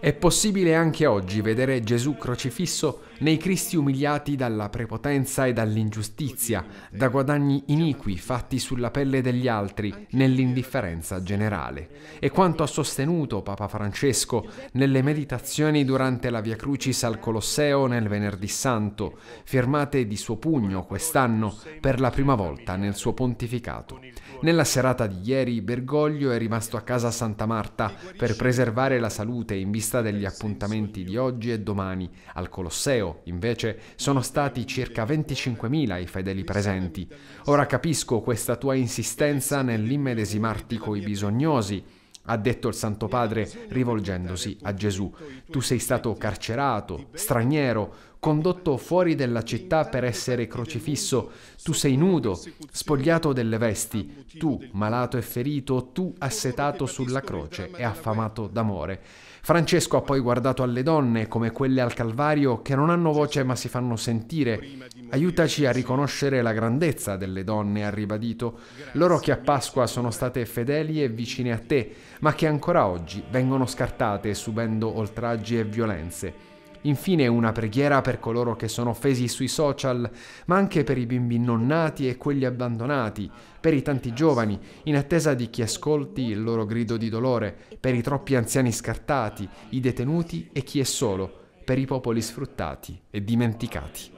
È possibile anche oggi vedere Gesù crocifisso nei Cristi umiliati dalla prepotenza e dall'ingiustizia, da guadagni iniqui fatti sulla pelle degli altri, nell'indifferenza generale. E quanto ha sostenuto Papa Francesco nelle meditazioni durante la Via Crucis al Colosseo nel Venerdì Santo, firmate di suo pugno quest'anno per la prima volta nel suo pontificato. Nella serata di ieri Bergoglio è rimasto a casa Santa Marta per preservare la salute in vista degli appuntamenti di oggi e domani. Al Colosseo, invece, sono stati circa 25.000 i fedeli presenti. Ora capisco questa tua insistenza nell'immedesimarti coi bisognosi ha detto il Santo Padre rivolgendosi a Gesù. Tu sei stato carcerato, straniero, condotto fuori della città per essere crocifisso, tu sei nudo, spogliato delle vesti, tu malato e ferito, tu assetato sulla croce e affamato d'amore. Francesco ha poi guardato alle donne come quelle al Calvario che non hanno voce ma si fanno sentire, Aiutaci a riconoscere la grandezza delle donne, ha ribadito, loro che a Pasqua sono state fedeli e vicine a te, ma che ancora oggi vengono scartate subendo oltraggi e violenze. Infine una preghiera per coloro che sono offesi sui social, ma anche per i bimbi non nati e quelli abbandonati, per i tanti giovani, in attesa di chi ascolti il loro grido di dolore, per i troppi anziani scartati, i detenuti e chi è solo, per i popoli sfruttati e dimenticati.